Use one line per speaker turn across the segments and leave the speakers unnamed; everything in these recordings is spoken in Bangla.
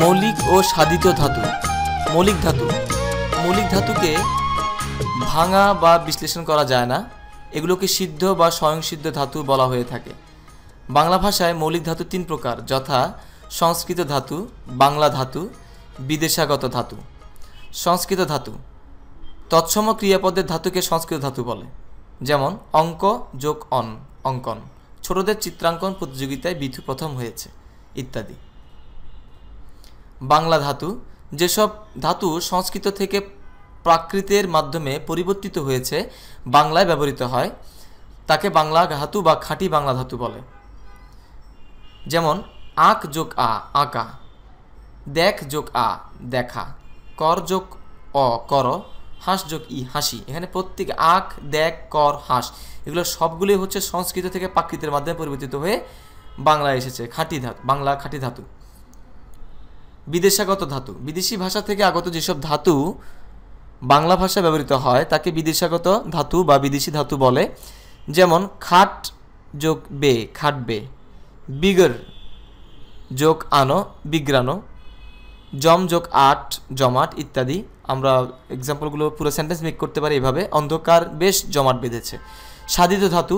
মৌলিক ও সাধিত ধাতু মৌলিক ধাতু মৌলিক ধাতুকে ভাঙা বা বিশ্লেষণ করা যায় না এগুলোকে সিদ্ধ বা স্বয়ংসিদ্ধ ধাতু বলা হয়ে থাকে বাংলা ভাষায় মৌলিক ধাতু তিন প্রকার যথা সংস্কৃত ধাতু বাংলা ধাতু বিদেশাগত ধাতু সংস্কৃত ধাতু তৎসম ক্রিয়াপদের ধাতুকে সংস্কৃত ধাতু বলে যেমন অঙ্ক যোগ অন অঙ্কন ছোটদের চিত্রাঙ্কন প্রতিযোগিতায় বিধু প্রথম হয়েছে ইত্যাদি বাংলা ধাতু যেসব ধাতু সংস্কৃত থেকে প্রাকৃতের মাধ্যমে পরিবর্তিত হয়েছে বাংলায় ব্যবহৃত হয় তাকে বাংলা ধাতু বা খাঁটি বাংলা ধাতু বলে যেমন আঁক যোগ আ আঁকা দেখ যোগ আ দেখা কর যোগ অ কর হাঁস যোগ ই হাসি এখানে প্রত্যেক আঁক দেখ কর হাঁস এগুলো সবগুলোই হচ্ছে সংস্কৃত থেকে প্রাকৃতের মাধ্যমে পরিবর্তিত হয়ে বাংলায় এসেছে খাঁটি ধাতু বাংলা খাঁটি ধাতু বিদেশাগত ধাতু বিদেশি ভাষা থেকে আগত যেসব ধাতু বাংলা ভাষা ব্যবহৃত হয় তাকে বিদেশাগত ধাতু বা বিদেশি ধাতু বলে যেমন খাট যোগ বে খাট বে বিগর যোগ আনো বিগ্রানো জম যোগ আট জমাট ইত্যাদি আমরা এক্সাম্পলগুলো পুরো সেন্টেন্স মেক করতে পারি এভাবে অন্ধকার বেশ জমাট বেঁধেছে সাধিত ধাতু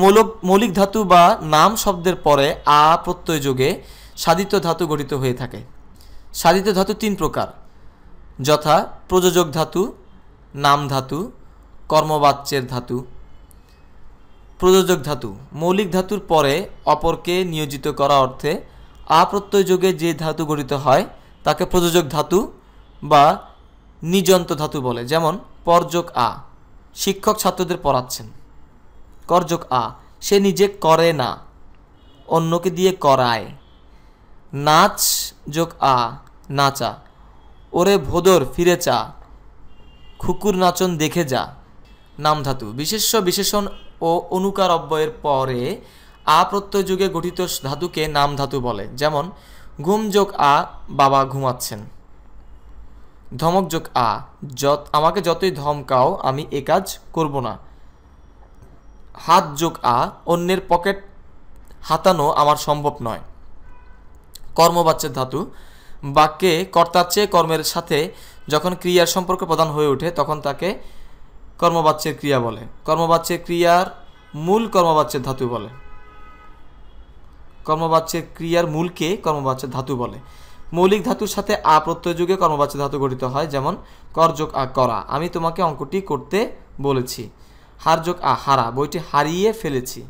মৌলক মৌলিক ধাতু বা নাম শব্দের পরে আ প্রত্যয় যোগে সাধিত ধাতু গঠিত হয়ে থাকে সাধিত ধাতু তিন প্রকার যথা প্রযোজক ধাতু নাম ধাতু কর্মবাচ্যের ধাতু প্রযোজক ধাতু মৌলিক ধাতুর পরে অপরকে নিয়োজিত করা অর্থে আপ্রত্যয় যোগে যে ধাতু গঠিত হয় তাকে প্রযোজক ধাতু বা নিজন্ত ধাতু বলে যেমন পর্যক আ শিক্ষক ছাত্রদের পড়াচ্ছেন করযোগ আ সে নিজে করে না অন্যকে দিয়ে করায় নাচ যোগ আ নাচা ওরে ভোদর ফিরে চা খুকুর নাচন দেখে যা নাম ধাতু বিশেষ্য বিশেষণ ও অনুকার অব্যয়ের পরে আ প্রত্যয় যুগে গঠিত ধাতুকে নাম ধাতু বলে যেমন ঘুম যোগ আ বাবা ঘুমাচ্ছেন ধমক যোগ আ যত আমাকে যতই ধমকাও আমি এ কাজ করব না হাত যোগ আ অন্যের পকেট হাতানো আমার সম্ভব নয় কর্মবাচ্যের ধাতু বাক্যে কর্তার চেয়ে কর্মের সাথে যখন ক্রিয়ার সম্পর্ক প্রদান হয়ে ওঠে তখন তাকে কর্মবাচ্যের ক্রিয়া বলে কর্মবাচ্যের ক্রিয়ার মূল কর্মবাচ্যের ধাতু বলে কর্মবাচ্যের ক্রিয়ার মূলকে কর্মবাচ্যের ধাতু বলে মৌলিক ধাতুর সাথে আ প্রত্যয়যোগে কর্মবাচ্য ধাতু গঠিত হয় যেমন করযোগ আ করা আমি তোমাকে অঙ্কটি করতে বলেছি হারযোগ আ হারা বইটি হারিয়ে ফেলেছি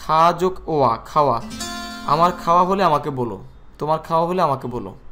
খা যোগ ওয়া খাওয়া আমার খাওয়া হলে আমাকে বলো তোমার খাওয়া হলে আমাকে বলো